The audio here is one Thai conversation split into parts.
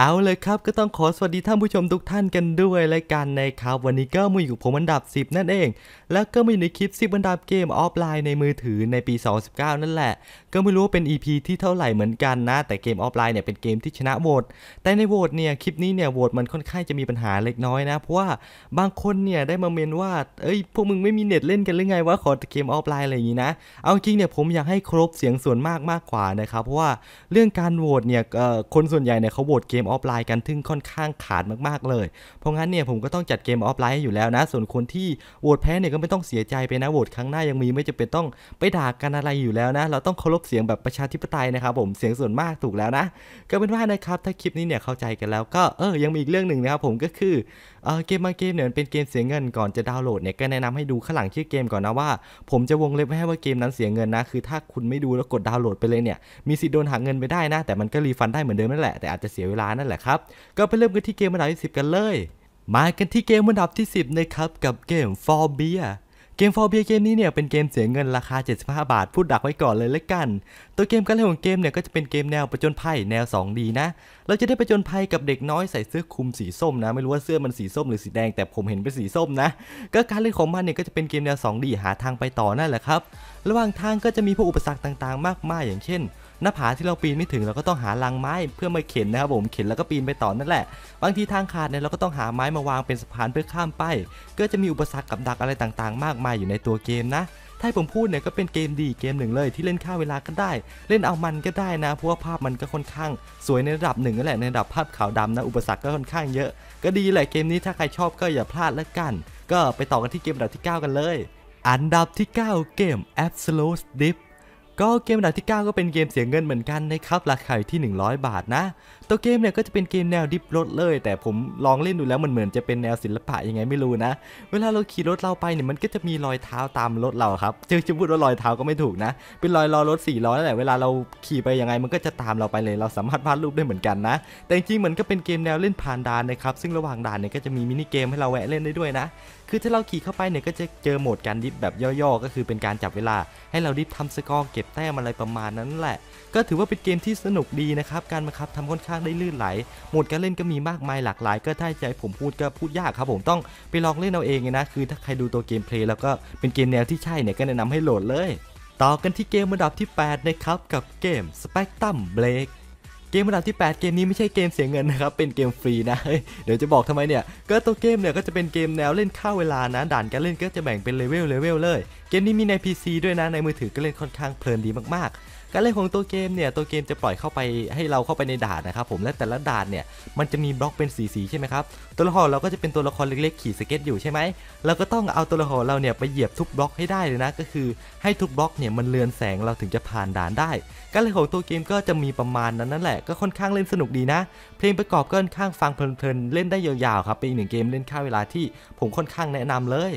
เอาเลยครับก็ต้องขอสวัสดีท่านผู้ชมทุกท่านกันด้วยรายการในครับวันนี้ก็มาอยู่ผมอันดับ 10 นั่นเอง แล้วก็มาอยู่ในคลิป 10 อันดับเกมออฟไลน์ในมือถือในปี 2019 นั่นแหละ ก็ไม่รู้ว่าเป็น EP ที่เท่าไหร่เหมือนกันนะแต่เกมออฟไลน์เนี่ยเป็นเกมที่ชนะโหวตแต่ในโหวตเนี่ยคลิปนี้เนี่ยโหวตมันค่อนข้างจะมีปัญหาเล็กน้อยนะเพราะว่าบางคนเนี่ยได้มาเมนว่าเอ้ยพวกมึงไม่มีเน็ตเล่นกันหรือไงวะขอเกมออฟไลน์อะไรอย่างนี้นะเอาจริงเนี่ยผมอยากให้ครบเสียงส่วนมากมากกว่านะครับเพราะว่าเรื่องการโหวตเนี่ยคนส่วนใหญ่เนี่ยเขาโหวตเกมออฟไลน์กันทึ่งค่อนข้างขาดมากๆเลย เพราะงั้นเนี่ยผมก็ต้องจัดเกมออฟไลน์อยู่แล้วนะ ส่วนคนที่โหวตแพ้เนี่ยก็ไม่ต้องเสียใจไปนะโหวตครั้งหน้ายังมีไม่จำเป็นต้องไปด่ากันอะไรอยู่แล้วนะ เราต้องเคารพเสียงแบบประชาธิปไตยนะครับผมเสียงส่วนมากถูกแล้วนะ ก็เป็นว่านะครับถ้าคลิปนี้เนี่ยเข้าใจกันแล้วก็เออยังมีอีกเรื่องหนึ่งนะครับผมก็คือเออเกมมาเกมเนี่ยเป็นเกมเสียเงินก่อนจะดาวน์โหลดเนี่ยก็แนะนำให้ดูข้างหลังชื่อเกมก่อนนะว่า ผมจะวงเล็บให้ว่าเกมนั้นเสียเงินนะคือถ้าคุณไม่ดูแล้วกดดาวน์โหลดไปเลยเนี่ยมีสิทธิ์โดนหักเงินไปได้นะแต่มันก็รีฟันได้เหมือนเดิมนั่นแหละแต่อาจจะเสียเวลานั่นแหละครับก็ไปเริ่มกันที่เกมอันดับที่ 10 กันเลย มากันที่เกมอันดับที่ 10นะครับกับเกม For Beer เกมร b เกมนี้เนี่ยเป็นเกมเสียเงินราคา 75 บาทพูดดักไว้ก่อนเลยลวกัน ตัวเกมการเล่นของเกมเนี่ยก็จะเป็นเกมแนวประจนภัยแนว 2D นะ เราจะได้ประจนภัยกับเด็กน้อยใส่เสื้อคลุมสีส้มนะไม่รู้ว่าเสื้อมันสีส้มหรือสีแดงแต่ผมเห็นเป็นสีส้มนะ ก็การเล่นของมันเนี่ยก็จะเป็นเกมแนว 2D หาทางไปต่อนั่นแหละครับ ระหว่างทางก็จะมีพวกอุปสรรคต่างๆมากมายอย่างเช่นหน้าผาที่เราปีนไม่ถึงเราก็ต้องหาลังไม้ เพื่อมาเข็นนะครับผมเข็นแล้วก็ปีนไปต่อนั่นแหละ บางทีทางขาดเนี่ยเราก็ต้องหาไม้มาวางเป็นสะพานเพื่อข้ามไป ก็จะมีอุปสรรคกับดักอะไรต่างๆ มากมายอยู่ในตัวเกมนะ ถ้าผมพูดเนี่ยก็เป็นเกมดีเกมหนึ่งเลยที่เล่นค่าเวลาก็ได้ เล่นเอามันก็ได้นะเพราะว่าภาพมันก็ค่อนข้าง สวยในระดับหนึ่งนั่นแหละในระดับภาพขาวดำนะอุปสรรคก็ค่อนข้างเยอะ ก็ดีแหละเกมนี้ถ้าใครชอบก็อย่าพลาดละกัน ก็ไปต่อกันที่เกมอันดับที่ 9 กันเลยอันดับที่9เกม Absolute Deep ก็เกมอันดับที่9ก็เป็นเกมเสียเงินเหมือนกันนะครับราคาอยู่ที่ 100 บาทนะ ตัวเกมเนี่ยก็จะเป็นเกมแนวดิฟรถเลย แต่ผมลองเล่นดูแล้วมันเหมือนจะเป็นแนวศิลปะยังไงไม่รู้นะ เวลาเราขี่รถเราไปเนี่ยมันก็จะมีรอยเท้าตามรถเราครับจะจะพูดว่ารอยเท้าก็ไม่ถูกนะเป็นรอยล้อรถ4ล้อแหละเวลาเราขี่ไปยังไงมันก็จะตามเราไปเลย เราสามารถวาดรูปได้เหมือนกันนะ แต่จริงๆเหมือนก็เป็นเกมแนวเล่นผ่านด่านนะครับซึ่งระหว่างด่านเนี่ยก็จะมีมินิเกมให้เราแวะเล่นได้ด้วยนะ คือถ้าเราขี่เข้าไปเนี่ยก็จะเจอโหมดการดิฟแบบย่อๆก็คือเป็นการจับเวลาให้เราดิฟทำสกอร์เก็บแต้มอะไรประมาณนั้นแหละ ก็ถือว่าเป็นเกมที่สนุกดีนะครับ การบังคับทำค่อนข้างได้ลื่นไหล โหมดการเล่นก็มีมากมายหลากหลาย ก็ถ้าใจผมพูดก็พูดยากครับผม ต้อง ไปลองเล่นเอาเองนะ คือถ้าใครดูตัวเกมเพลย์แล้วก็เป็นเกมแนวที่ใช่เนี่ยก็แนะนำให้โหลดเลย ต่อกันที่เกมระดับที่8นะครับกับเกม Spectrum Break เกมระดับที่ 8 เกมนี้ไม่ใช่เกมเสียเงินนะครับ เป็นเกมฟรีนะเดี๋ยวจะบอกทำไมเนี่ยก็ตัวเกมเนี่ยก็จะเป็นเกมแนวเล่นข้าวเวลานะ ด่านการเล่นก็จะแบ่งเป็นเลเวล เลเวลเลย เกมนี้มีใน PC ด้วยนะ ในมือถือก็เล่นค่อนข้างเพลินดีมาก ๆการเล่นของตัวเกมเนี่ยตัวเกมจะปล่อยเข้าไปให้เราเข้าไปในด่านนะครับผมและแต่ละด่านเนี่ยมันจะมีบล็อกเป็นสีสีใช่ไหมครับตัวละครเราก็จะเป็นตัวละครเล็ก ๆ ขี่สเก็ตอยู่ใช่ไหมเราก็ต้องเอาตัวละครเราเนี่ยไปเหยียบทุกบล็อกให้ได้เลยนะก็คือให้ทุกบล็อกเนี่ยมันเลือนแสงเราถึงจะผ่านด่านได้ การเล่นของตัวเกมก็จะมีประมาณนั้นนั่นแหละก็ค่อนข้างเล่นสนุกดีนะ เพลงประกอบก็ค่อนข้างฟังเพลินๆ เล่นได้ยาวๆครับเป็นอีกหนึ่งเกมเล่นค่าเวลาที่ผมค่อนข้างแนะนำเลย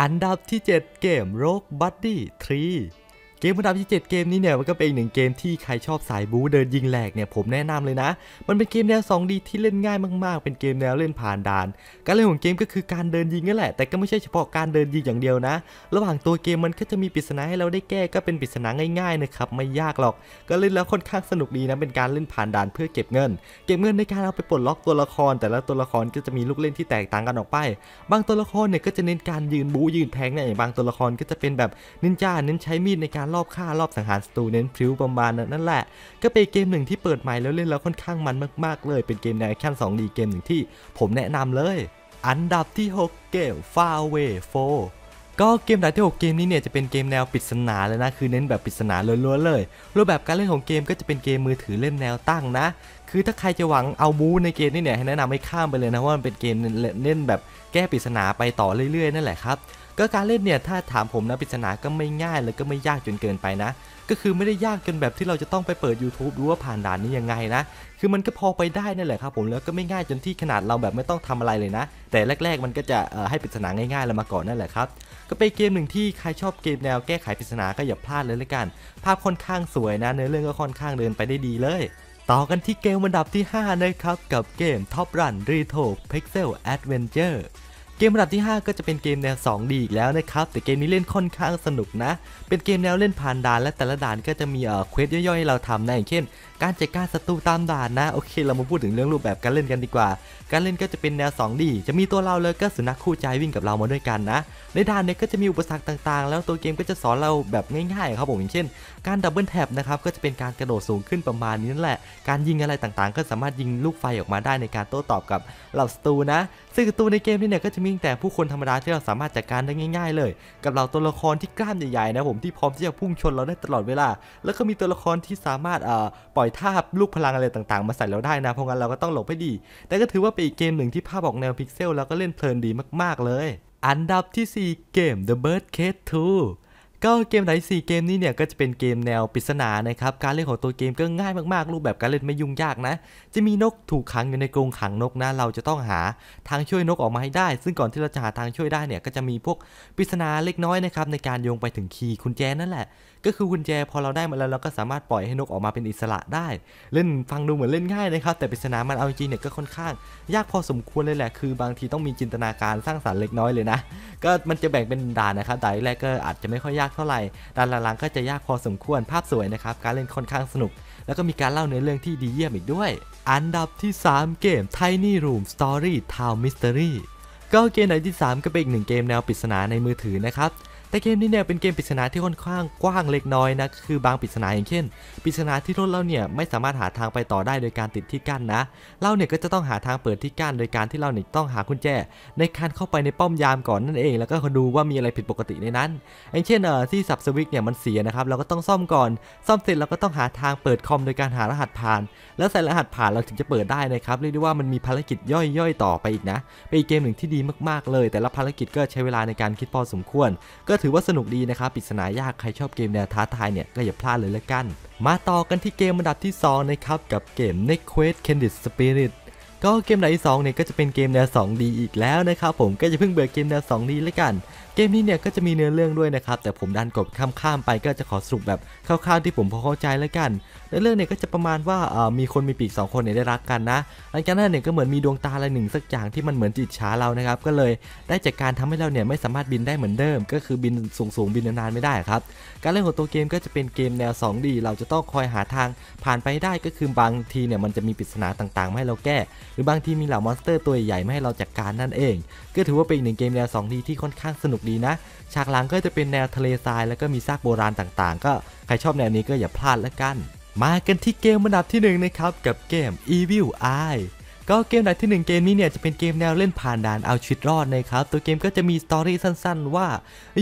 อันดับที่7 เกมโรคบัตตี้ทรีเกมอันดับที่7เกมนี้เนี่ยมันก็เป็นหนึ่งเกมที่ใครชอบสายบู๊เดินยิงแหลกเนี่ยผมแนะนำเลยนะมันเป็นเกมแนว 2D ที่เล่นง่ายมากๆ เป็นเกมแนวเล่นผ่านด่านการเล่นของเกมก็คือการเดินยิงนั่นแหละแต่ก็ไม่ใช่เฉพาะการเดินยิงอย่างเดียวนะระหว่างตัวเกมมันก็จะมีปริศนาให้เราได้แก้ก็เป็นปริศนาง่ายๆนะครับไม่ยากหรอก ก็เล่นแล้วค่อนข้างสนุกดีนะเป็นการเล่นผ่านด่าน เพื่อเก็บเงินเก็บเงินในการเอาไปปลดล็อกตัวละคร แต่ละตัวละครก็จะมีลูกเล่นที่แตกต่างกันออกไป บางตัวละครเนี่ยก็จะเน้นการยืนบู๊ยืนแทงเนี่ยบางตัวละครก็จะเป็นแบบนินจาเน้นใช้มีดในการรอบฆ่ารอบสังหารศัตรูเน้นพริ้วประมาณนั้นั่นแหละก็เป็นเกมหนึ่งที่เปิดใหม่แล้วเล่นแล้วค่อนข้างมันมากๆ เลยเป็นเกมแนวแอคชั่น 2D เกมหนึ่งที่ผมแนะนำเลย อันดับที่6เกม Far Away 4 ก็เกมดับที่ 6 เกมนี้เนี่ยจะเป็นเกมแนวปริศนาเลยนะ คือเน้นแบบปริศนาล้วนๆเลย รูปแบบการเล่นของเกมก็จะเป็นเกมมือถือเล่นแนวตั้งนะ คือถ้าใครจะหวังเอามูในเกมนี้เนี่ยให้แนะนำให้ข้ามไปเลยนะว่ามันเป็นเกมเล่นแบบแก้ปริศนา ไปต่อเรื่อยๆ นั่นแหละครับก็การเล่นเนี่ยถ้าถามผมนะปริศนาก็ไม่ง่าย แล้วก็ไม่ยากจนเกินไปนะ ก็คือไม่ได้ยากจนแบบที่เราจะต้องไปเปิด YouTube ดูว่าผ่านด่านนี้ยังไงนะคือมันก็พอไปได้นั่นแหละครับ ผมแล้วก็ไม่ง่ายจนที่ขนาดเราแบบไม่ต้องทำอะไรเลยนะ แต่แรกๆ มันก็จะให้ปริศนาง่ายๆเรามาก่อนนั่นแหละครับ ก็เป็นเกมหนึ่งที่ ใครชอบเกมแนวแก้ไขปริศนาก็อย่าพลาดเลยละกัน ภาพค่อนข้างสวยนะเนื้อเรื่องก็ค่อนข้างเดินไปได้ดีเลย ต่อกันที่เกมอันดับที่5นะครับกับเกม Top Run Retro Pixel Adventure เกมระดับที่ 5 ก็จะเป็นเกมแนว 2D อีกแล้วนะครับ แต่เกมนี้เล่นค่อนข้างสนุกนะ เป็นเกมแนวเล่นผ่านด่านและแต่ละด่านก็จะมีเอ่อเควสย่อยๆให้เราทำนะอย่างเช่นการจัดการศัตรูตามด่านนะโอเค เรามาพูดถึงเรื่องรูปแบบการเล่นกันดีกว่า การเล่นก็จะเป็นแนว2ีจะมีตัวเราเลยก็สุนัขคู่ใจวิ่งกับเรามาด้วยกันนะในด่านเนี่ยก็จะมีอุปสรรคต่างๆ แล้วตัวเกมก็จะสอนเราแบบง่ายๆครับผมอย่างเช่นการดับเบิลแท็บนะครับก็จะเป็นการกระโดดสูงขึ้นประมาณนี้นั่นแหละ การยิงอะไรต่างๆ ก็สามารถยิงลูกไฟออกมาได้ในการโต้ตอบกับเหล่าศัตรูนะซึ่งศัตรูในเกมนี้เนี่ยก็จะมีแต่ผู้คนธรรมดาที่เราสามารถจัดการได้ง่าย ๆ เลย กับเหล่าตัวละครที่กล้ามใหญ่ๆนะผมที่พร้อมที่จะพุ่งชนเราได้ตลอดเวลา แล้วก็มีตัวละครที่สามารถปล่อยธาุลูกพลังอะไรต่างๆมาใส่เราได้นะ เพราะงั้นเราก็ต้องหลบให้ดี แต่ก็ถือว่าเป็นอีกเกมหนึ่งที่ภาพออกแนวพิกเซล แล้วก็เล่นเพลินดีมากๆเลยอันดับที่ 4 เกม The Bird Cage 2 ก็เกมไหน4เกมนี้เนี่ยก็จะเป็นเกมแนวปริศนานะครับ การเล่นของตัวเกมก็ง่ายมาก ๆ รูปแบบการเล่นไม่ยุ่งยากนะ จะมีนกถูกขังอยู่ในกรงขังนกนะเราจะต้องหาทางช่วยนกออกมาให้ได้ซึ่งก่อนที่เราจะหาทางช่วยได้เนี่ยก็จะมีพวกปริศนาเล็กน้อยนะครับในการโยงไปถึงคีย์คุณแจนั่นแหละก็คือกุญแจ พอเราได้มาแล้วเราก็สามารถปล่อยให้นกออกมาเป็นอิสระได้ เล่นฟังดูเหมือนเล่นง่ายนะครับ แต่ปริศนามันเอาจริงเนี่ยก็ค่อนข้าง ยากพอสมควรเลยแหละคือ บางทีต้องมีจินตนาการสร้างสารรค์เล็กน้อยเลยนะก็มันจะแบ่งเป็นด่านนะครับด่านแรกก็อาจจะไม่ค่อยยากเท่าไหร่ด่านหลังๆก็จะยากพอสมควรภาพสวยนะครับการเล่นค่อนข้างสนุก แล้วก็มีการเล่าเนื้อเรื่องที่ดีเยี่ยมอีกด้วยอันดับที่3 เกม Tiny Room Story Town Mystery ก็เกมไหนที่ 3 ก็เป็นอีกหนึ่งเกมแนวปริศนาในมือถือนะครับแต่เกมนี้เนี่ยเป็นเกมปริศนาที่ค่อนข้างกว้างเล็กน้อยนะคือบางปริศนาอย่างเช่นปริศนาที่รถเราเนี่ยไม่สามารถหาทางไปต่อได้โดยการติดที่กั้นนะเราเนี่ยก็จะต้องหาทางเปิดที่กั้นโดยการที่เราเนี่ยต้องหากุญแจในการเข้าไปในป้อมยามก่อนนั่นเองแล้วก็ดูว่ามีอะไรผิดปกติในนั้น อย่างเช่นเอ่อที่สับสวิตเนี่ยมันเสียนะครับเราก็ต้องซ่อมก่อน ซ่อมเสร็จเราก็ต้องหาทางเปิดคอมโดยการหารหัสผ่าน แล้วใส่รหัสผ่านเราถึงจะเปิดได้นะครับเรียกได้ว่ามันมีภารกิจย่อยๆต่อไปอีกนะเป็นเกมหนึ่งที่ดีมากๆเลย แต่ละภารกิจก็ใช้เวลาในการคิดพอสมควรก็ถือว่าสนุกดีนะครับปริศนายากใครชอบเกมแนวท้าทายเนี่ย ก็อย่าพลาดเลยละกัน มาต่อกันที่เกมอันดับที่ 2 นะครับ กับเกม n e x t Quest Candid Spirit ก็เกมอันดับที่2เนี่ยก็จะเป็นเกมแนว 2D อีกแล้วนะครับ ผมก็จะเพิ่งเบื่อเกมแนว 2D ละกันเกมนี้เนี่ยก็จะมีเนื้อเรื่องด้วยนะครับแต่ผมดันกดข้ามข้ามไปก็จะขอสรุปแบบคร่าวๆที่ผมพอเข้าใจแล้วกันเนื้อเรื่องเนี่ยก็จะประมาณว่ามีคนมีปีก2คนเนี่ยได้รักกันนะหลังจากนั้นเนี่ยก็เหมือนมีดวงตาอะไรหนึ่งสักอย่างที่มันเหมือนจิตช้าเรานะครับก็เลยได้จากการทำให้เราเนี่ยไม่สามารถบินได้เหมือนเดิม ก็คือบินสูงๆบินนานๆไม่ได้ครับการเล่นของตัวเกมก็จะเป็นเกมแนว 2D เราจะต้องคอยหาทางผ่านไปได้ก็คือบางทีเนี่ยมันจะมีปริศนาต่างๆ ให้เราแก้ หรือบางทีมีเหล่ามอนสเตอร์ตัวใหญ่มให้เราจัดการนั่นเอง ก็ถือว่าเป็นหนึ่งเกมแนว 2D ที่ค่อนข้างสนุกดีนะ ฉากหลังก็จะเป็นแนวทะเลทรายแล้วก็มีซากโบราณต่างๆ ก็ใครชอบแนวนี้ก็อย่าพลาดละกัน มากันที่เกมระดับที่1นะครับ กับเกม Evil Eye ก็เกมไหนที่1เกมนี้เนี่ยจะเป็นเกมแนวเล่นผ่านด่านเอาชีวิตรอดนะครับตัวเกมก็จะมีสตอรี่สั้นๆว่า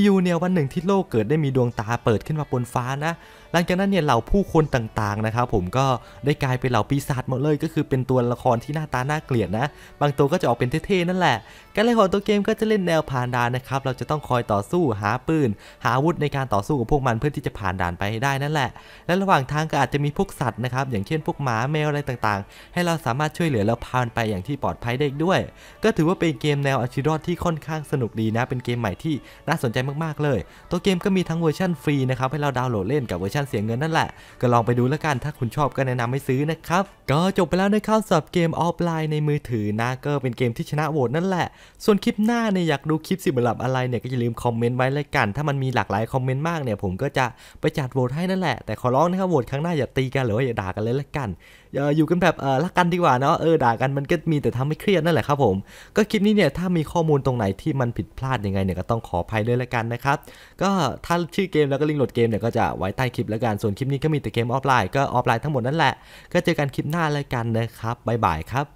อยู่เนี่ยวันหนึ่งที่โลกเกิดได้มีดวงตาเปิดขึ้นมาบนฟ้านะ หลังจากนั้นเนี่ยเหล่าผู้คนต่างๆนะครับผมก็ได้กลายเป็นเหล่าปีศาจหมดเลยก็คือเป็นตัวละครที่หน้าตาน่าเกลียดนะ บางตัวก็จะออกเป็นเท่ๆนั่นแหละการเล่นของตัวเกมก็จะเล่นแนวผ่านด่านนะครับเราจะต้องคอยต่อสู้หาปืนหาอาวุธในการต่อสู้กับพวกมันเพื่อที่จะผ่านด่านไปให้ได้นั่นแหละ และระหว่างทางก็อาจจะมีพวกสัตว์นะครับอย่างเช่น พวกหมาแมวอะไรต่างๆ ให้เราสามารถช่วยเหลือแล้วผ่านไปอย่างที่ปลอดภัยได้อีกด้วย ก็ถือว่าเป็นเกมแนวอาชีรอดที่ค่อนข้างสนุกดีนะ เป็นเกมใหม่ที่น่าสนใจมากๆเลย ตัวเกมก็มีทั้งเวอร์ชันฟรีนะครับ ให้เราดาวน์โหลดเล่นกับเวอร์ชันเสียเงินนั่นแหละ ก็ลองไปดูแล้วกัน ถ้าคุณชอบก็แนะนำให้ซื้อนะครับ ก็จบไปแล้วนะครับสำหรับเกมออฟไลน์ในมือถือนะก็เป็นเกมที่ชนะโหวตนั่นแหละ ส่วนคลิปหน้าเนี่ยอยากดูคลิปสิบหลับอะไรเนี่ยก็อย่าลืมคอมเมนต์ไว้เลยกัน ถ้ามันมีหลากหลายคอมเมนต์มากเนี่ยผมก็จะไปจัดโหวตให้นั่นแหละแต่ขอร้องนะครับโหวตครั้งหน้าอย่าตีกันหรือว่าอย่าด่ากันเลยละกันอยู่กันแบบเออรักกันดีกว่าเนาะ เออด่ากันมันก็มีแต่ทำให้เครียดนั่นแหละครับผม ก็คลิปนี้เนี่ยถ้ามีข้อมูลตรงไหนที่มันผิดพลาดยังไงเนี่ยก็ต้องขออภัยด้วยละกันนะครับ ก็ถ้าชื่อเกมแล้วก็ลิงก์โหลดเกมเนี่ยก็จะไว้ใต้คลิปละกัน ส่วนคลิปนี้ก็มีแต่เกมออฟไลน์ก็ออฟไลน์ทั้งหมดนั่นแหละ ก็เจอกันคลิปหน้าละกันนะครับ บ๊ายบายครับ